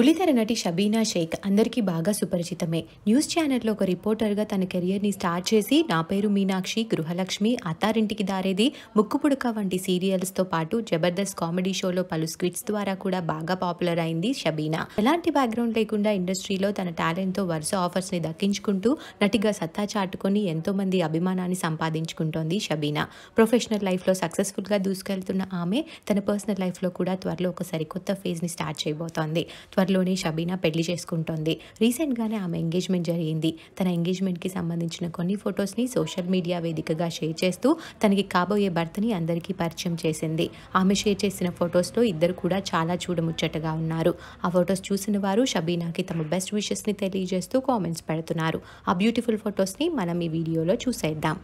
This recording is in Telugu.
బులితెర నటి షబీనా షేక్ అందరికీ బాగా సుపరిచితమే న్యూస్ ఛానల్లో ఒక రిపోర్టర్గా తన కెరియర్ని స్టార్ట్ చేసి నా పేరు మీనాక్షి గృహలక్ష్మి అత్తారింటికి దారేది ముక్కుపుడక వంటి సీరియల్స్తో పాటు జబర్దస్త్ కామెడీ షోలో పలు స్క్విట్స్ ద్వారా కూడా బాగా పాపులర్ అయింది షబీనా ఎలాంటి బ్యాక్గ్రౌండ్ లేకుండా ఇండస్ట్రీలో తన టాలెంట్తో వరుస ఆఫర్స్ని దక్కించుకుంటూ నటిగా సత్తా చాటుకొని ఎంతోమంది అభిమానాన్ని సంపాదించుకుంటోంది షబీనా ప్రొఫెషనల్ లైఫ్లో సక్సెస్ఫుల్గా దూసుకెళ్తున్న ఆమె తన పర్సనల్ లైఫ్లో కూడా త్వరలో ఒక సరికొత్త ఫేజ్ని స్టార్ట్ చేయబోతోంది త్వర లోనే షబీనా పెళ్లి చేసుకుంటోంది రీసెంట్గానే ఆమె ఎంగేజ్మెంట్ జరిగింది తన ఎంగేజ్మెంట్కి సంబంధించిన కొన్ని ఫొటోస్ని సోషల్ మీడియా వేదికగా షేర్ చేస్తూ తనకి కాబోయే భర్తని అందరికీ పరిచయం చేసింది ఆమె షేర్ చేసిన ఫొటోస్లో ఇద్దరు కూడా చాలా చూడముచ్చటగా ఉన్నారు ఆ ఫొటోస్ చూసిన వారు షబీనాకి తమ బెస్ట్ విషెస్ని తెలియజేస్తూ కామెంట్స్ పెడుతున్నారు ఆ బ్యూటిఫుల్ ఫొటోస్ని మనం ఈ వీడియోలో చూసేద్దాం